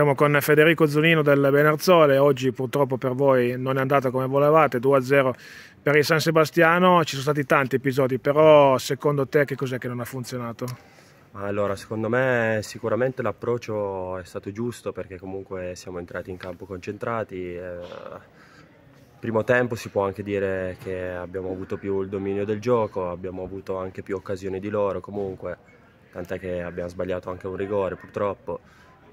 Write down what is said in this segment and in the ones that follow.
Siamo con Federico Zunino del Benerzole, oggi purtroppo per voi non è andata come volevate, 2-0 per il San Sebastiano, ci sono stati tanti episodi, però secondo te che cos'è che non ha funzionato? Allora, secondo me sicuramente l'approccio è stato giusto perché comunque siamo entrati in campo concentrati. Eh, primo tempo si può anche dire che abbiamo avuto più il dominio del gioco, abbiamo avuto anche più occasioni di loro comunque, tant'è che abbiamo sbagliato anche un rigore purtroppo.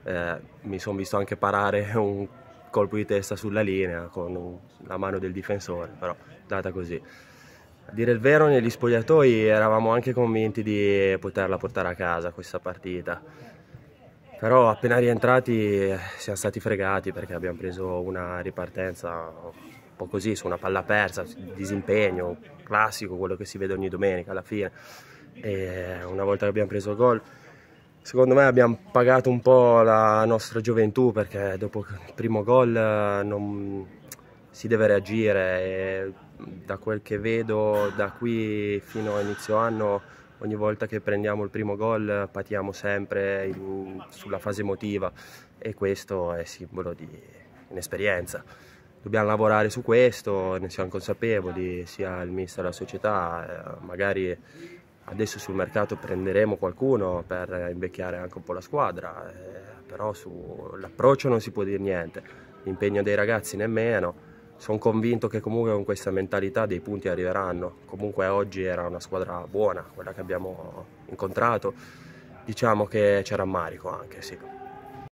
Eh, mi sono visto anche parare un colpo di testa sulla linea con la mano del difensore, però è data così. A dire il vero, negli spogliatoi eravamo anche convinti di poterla portare a casa questa partita. Però appena rientrati eh, siamo stati fregati perché abbiamo preso una ripartenza un po' così, su una palla persa, disimpegno, classico, quello che si vede ogni domenica alla fine. E una volta che abbiamo preso il gol secondo me abbiamo pagato un po' la nostra gioventù perché dopo il primo gol eh, non si deve reagire e da quel che vedo da qui fino a inizio anno ogni volta che prendiamo il primo gol patiamo sempre in, sulla fase emotiva e questo è simbolo di inesperienza. Dobbiamo lavorare su questo, ne siamo consapevoli, sia il mister della società, eh, magari Adesso sul mercato prenderemo qualcuno per invecchiare anche un po' la squadra, eh, però sull'approccio non si può dire niente, l'impegno dei ragazzi nemmeno. Sono convinto che comunque con questa mentalità dei punti arriveranno. Comunque oggi era una squadra buona, quella che abbiamo incontrato. Diciamo che c'era rammarico anche, sì.